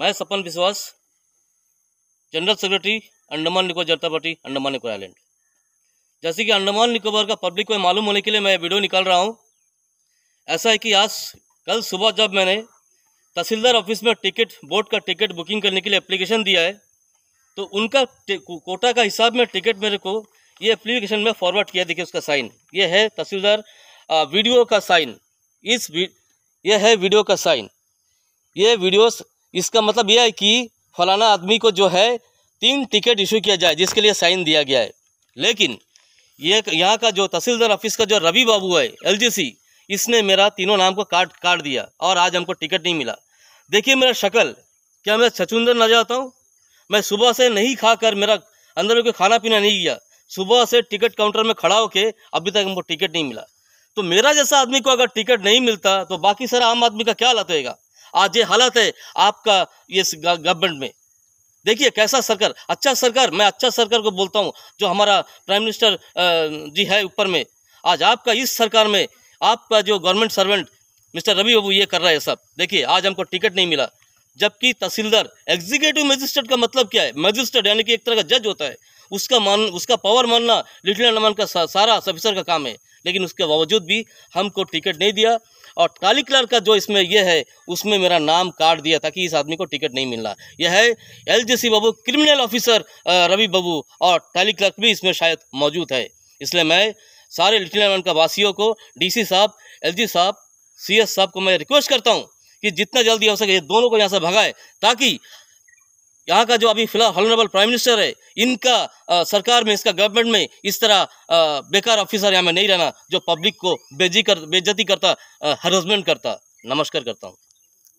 मैं सपन विश्वास general secretary Andaman Nicobar जनता पार्टी अंडमान निकोबार आइलैंड जैसे कि अंडमान निकोबार का पब्लिक को मालूम होने के लिए मैं वीडियो निकाल रहा हूँ ऐसा है कि आज कल सुबह जब मैंने तहसीलदार ऑफिस में टिकट बोर्ड का टिकट बुकिंग करने के लिए एप्लीकेशन दिया है तो उनका कोटा का हिसाब में टिकट मेरे को ये एप्लीकेशन में फॉरवर्ड किया देखिए उसका साइन ये है तहसीलदार वीडियो का साइन इस ये है वीडियो का साइन ये वीडियोस इसका मतलब यह है कि फलाना आदमी को जो है तीन टिकट इशू किया जाए जिसके लिए साइन दिया गया है लेकिन ये यहाँ का जो तहसीलदार ऑफिस का जो रवि बाबू है एलजीसी इसने मेरा तीनों नाम को काट काट दिया और आज हमको टिकट नहीं मिला देखिए मेरा शक्ल क्या मैं छचुंदर नजर आता हूँ मैं सुबह से नहीं खा कर मेरा अंदर में कोई खाना पीना नहीं किया सुबह से टिकट काउंटर में खड़ा होके अभी तक हमको टिकट नहीं मिला तो मेरा जैसा आदमी को अगर टिकट नहीं मिलता तो बाकी सारा आम आदमी का क्या हालत होगा आज ये हालत है आपका ये गवर्नमेंट में देखिए कैसा सरकार अच्छा सरकार मैं अच्छा सरकार को बोलता हूँ जो हमारा प्राइम मिनिस्टर जी है ऊपर में आज आपका इस सरकार में आपका जो government servant mister Ravi Babu ये कर रहा है सब देखिए आज हमको टिकट नहीं मिला जबकि तहसीलदार एग्जीक्यूटिव मजिस्ट्रेट का मतलब क्या है मजिस्ट्रेट यानी कि एक तरह का जज होता है उसका मान उसका पावर मानना लिटिल अंडमान का सारा सफिसर का काम है लेकिन उसके बावजूद भी हमको टिकट नहीं दिया और काली कलर का जो इसमें यह है उसमें मेरा नाम काट दिया था कि इस आदमी को टिकट नहीं मिलना यह है L C Babu criminal officer Ravi Babu और टाली क्लर्क भी इसमें शायद मौजूद है इसलिए मैं सारे लिटिल का वासियों को डी साहब एल साहब सी साहब को मैं रिक्वेस्ट करता हूँ कि जितना जल्दी हो सके ये दोनों को यहाँ से भगाए ताकि यहाँ का जो अभी फिलहाल हॉनरेबल प्राइम मिनिस्टर है इनका आ, सरकार में इसका गवर्नमेंट में इस तरह आ, बेकार ऑफिसर यहाँ में नहीं रहना जो पब्लिक को बेजी कर बेजती करता हरसमेंट करता नमस्कार करता हूँ